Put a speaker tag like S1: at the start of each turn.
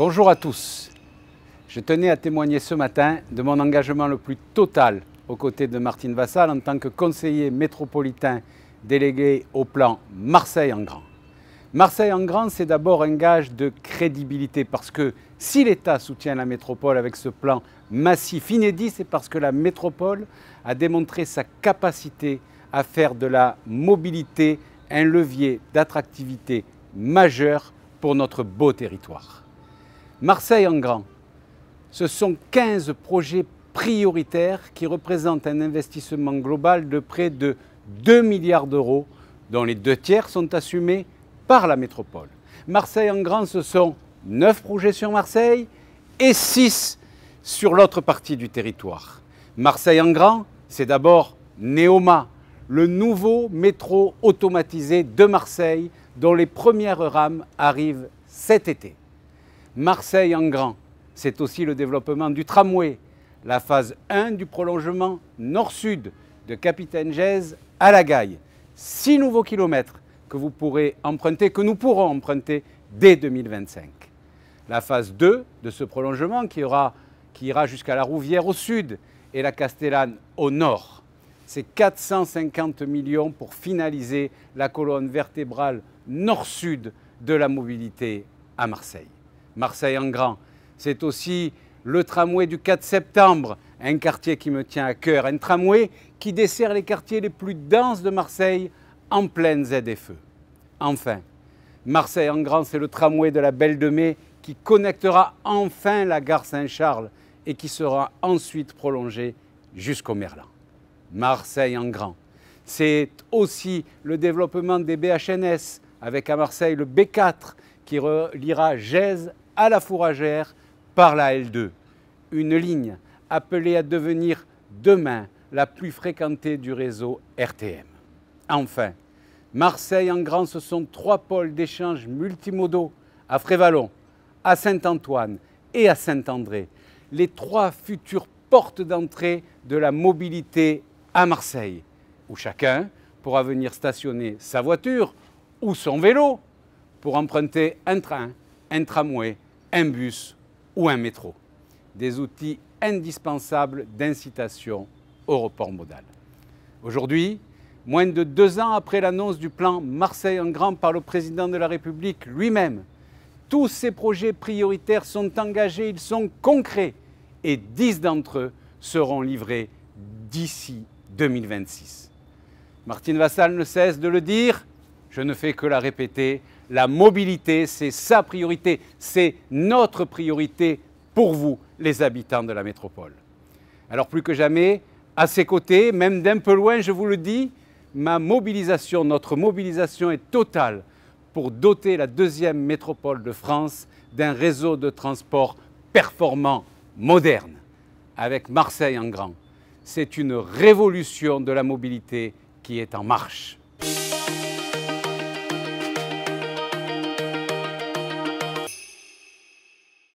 S1: Bonjour à tous. Je tenais à témoigner ce matin de mon engagement le plus total aux côtés de Martine Vassal en tant que conseiller métropolitain délégué au plan Marseille en grand. Marseille en grand, c'est d'abord un gage de crédibilité parce que si l'État soutient la métropole avec ce plan massif inédit, c'est parce que la métropole a démontré sa capacité à faire de la mobilité un levier d'attractivité majeur pour notre beau territoire. Marseille en grand. Ce sont 15 projets prioritaires qui représentent un investissement global de près de 2 milliards d'euros, dont les deux tiers sont assumés par la métropole. Marseille en grand, ce sont 9 projets sur Marseille et 6 sur l'autre partie du territoire. Marseille en grand, c'est d'abord Neoma, le nouveau métro automatisé de Marseille dont les premières rames arrivent cet été. Marseille en grand. C'est aussi le développement du tramway, la phase 1 du prolongement nord-sud de Capitaine Gèze à La Gaille. Six nouveaux kilomètres que vous pourrez emprunter, que nous pourrons emprunter dès 2025. La phase 2 de ce prolongement qui, qui ira jusqu'à la Rouvière au sud et la Castellane au nord. C'est 450 millions pour finaliser la colonne vertébrale nord-sud de la mobilité à Marseille. Marseille en grand. C'est aussi le tramway du 4 septembre, un quartier qui me tient à cœur, un tramway qui dessert les quartiers les plus denses de Marseille en pleine ZFE. Enfin, Marseille en grand, c'est le tramway de la Belle de Mai qui connectera enfin la gare Saint-Charles et qui sera ensuite prolongé jusqu'au Merlan. Marseille en grand. C'est aussi le développement des BHNS avec à Marseille le B4 qui reliera Gèze à la Fourragère par la L2. Une ligne appelée à devenir demain la plus fréquentée du réseau RTM. Enfin, Marseille en grand, ce sont trois pôles d'échange multimodaux à Frévalon, à Saint-Antoine et à Saint-André, les trois futures portes d'entrée de la mobilité à Marseille, où chacun pourra venir stationner sa voiture ou son vélo pour emprunter un train, un tramway, un bus ou un métro. Des outils indispensables d'incitation au report modal. Aujourd'hui, moins de deux ans après l'annonce du plan Marseille en grand par le président de la République lui-même, tous ces projets prioritaires sont engagés, ils sont concrets et dix d'entre eux seront livrés d'ici 2026. Martine Vassal ne cesse de le dire, je ne fais que la répéter, la mobilité, c'est sa priorité, c'est notre priorité pour vous, les habitants de la métropole. Alors plus que jamais, à ses côtés, même d'un peu loin, je vous le dis, ma mobilisation, notre mobilisation est totale pour doter la deuxième métropole de France d'un réseau de transport performant, moderne, avec Marseille en grand. C'est une révolution de la mobilité qui est en marche.